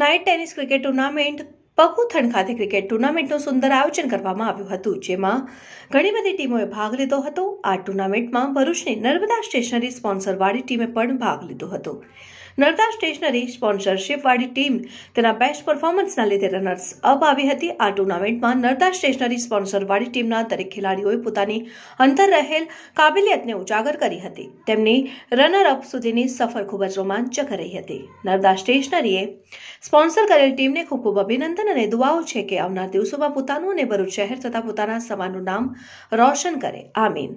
night tennis cricket tournament Paguthan ખાતે cricket ટુર્નામેન્ટનું સુંદર આયોજન કરવામાં આવ્યું હતું જેમાં ઘણી બધી ટીમોએ ભાગ લીધો હતો આ ટુર્નામેન્ટમાં ભરૂચની નર્મદા સ્ટેશનરી સ્પોન્સરવાળી ટીમે પણ ભાગ લીધો હતો નર્મદા સ્ટેશનરી સ્પોન્સરશીપવાળી ટીમ તેના બેસ્ટ પરફોર્મન્સના લીધે રનર્સ અપ આવી હતી આ ટુર્નામેન્ટમાં નર્મદા સ્ટેશનરી સ્પોન્સરવાળી ટીમના દરેક ખેલાડીઓએ પોતાની અંતર રહેલ કાબેલિયતને ઉજાગર કરી હતી તેમની રનર અપ સુધીની સફર ખૂબ જ રોમાંચક રહી હતી નર્મદા સ્ટેશનરીએ સ્પોન્સર કરેલ ટીમને ખૂબ ખૂબ અભિનંદન અભિનંદન અને દુઆઓ છે કે આવનાર દિવસોમાં પોતાનું અને ભરૂચ શહેર તથા પોતાના સમાનું નામ રોશન કરે આમીન